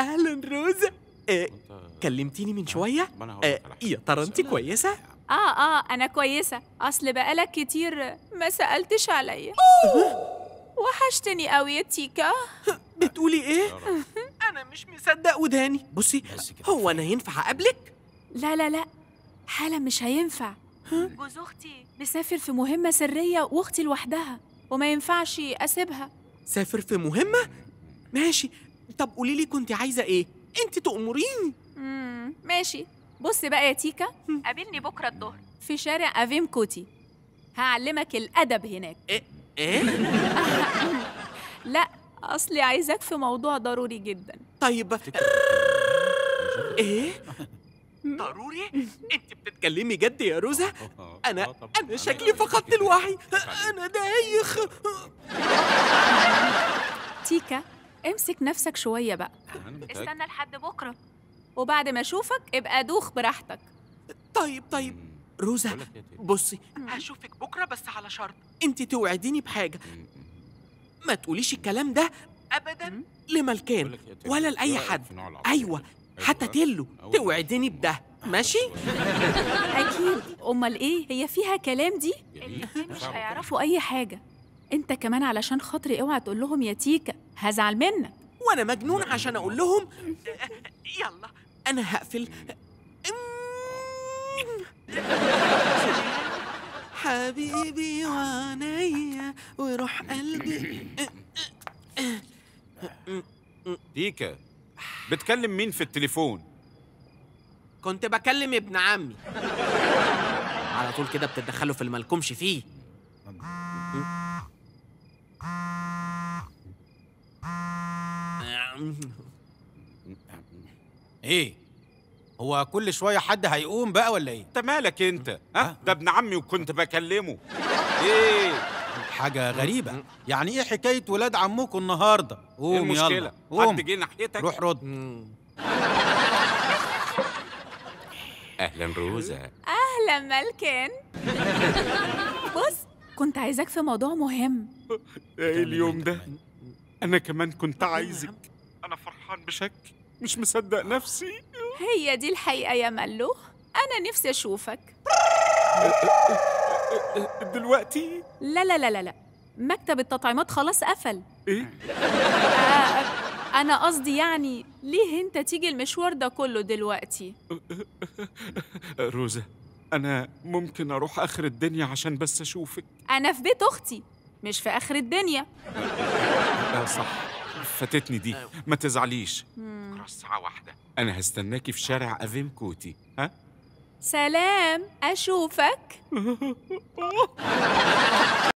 اهلا روزا إيه كلمتيني من آه، شويه آه، إيه يا ترى انت كويسه اه اه انا كويسه اصل بقالك كتير ما سالتش عليا وحشتني قوي يا تيكا بتقولي ايه انا مش مصدق وداني بصي هو انا ينفع اقابلك لا لا لا حالا مش هينفع جوز اختي مسافر في مهمه سريه واختي لوحدها وما ينفعش اسيبها سافر في مهمه ماشي طب قولي لي كنت عايزه ايه انت تأمريني امم ماشي بص بقى يا تيكا قابلني بكره الظهر في شارع افيم كوتي هعلمك الادب هناك ايه ايه لا اصلي عايزاك في موضوع ضروري جدا طيب ايه ضروري انت بتتكلمي جد يا روزا آه، انا انا شكلي فقدت الوعي انا دايخ تيكا امسك نفسك شوية بقى استنى لحد بكرة وبعد ما أشوفك ابقى دوخ براحتك طيب طيب روزا إيه بصي هشوفك بكرة بس على شرط أنت توعديني بحاجة ما تقوليش الكلام ده أبدا لملكان إيه ولا لأي إيه حد أيوة،, أيوة حتى تلو توعدني بده ماشي؟ أكيد أمال إيه؟ هي فيها كلام دي؟ الاتنين مش هيعرفوا أي حاجة انت كمان علشان خاطري اوعى تقول لهم يا تيكا هزعل منك وانا مجنون عشان اقول لهم يلا انا هقفل حبيبي وعينيا وروح قلبي تيكا بتكلم مين في التليفون؟ كنت بكلم ابن عمي على طول كده بتتدخلوا في اللي فيه ايه هو كل شويه حد هيقوم بقى ولا ايه انت مالك انت ها ده ابن عمي وكنت بكلمه ايه حاجه غريبه يعني ايه حكايه ولاد عمكم النهارده قوم إيه المشكلة. يلا قوم حد جه ناحيتك روح رد اهلا روزا اهلا ملكن بص كنت عايزاك في موضوع مهم ايه اليوم ده انا كمان كنت نعم. عايزك انا فرحان بشك مش مصدق نفسي هي دي الحقيقه يا ملو انا نفسي اشوفك دلوقتي لا لا لا لا لا مكتب التطعيمات خلاص قفل ايه آه، انا قصدي يعني ليه انت تيجي المشوار ده كله دلوقتي روزا أنا ممكن أروح آخر الدنيا عشان بس أشوفك أنا في بيت أختي مش في آخر الدنيا لا آه، صح فاتتني دي ما تزعليش بكرة الساعة واحدة أنا هستناكي في شارع أفيم كوتي ها؟ سلام أشوفك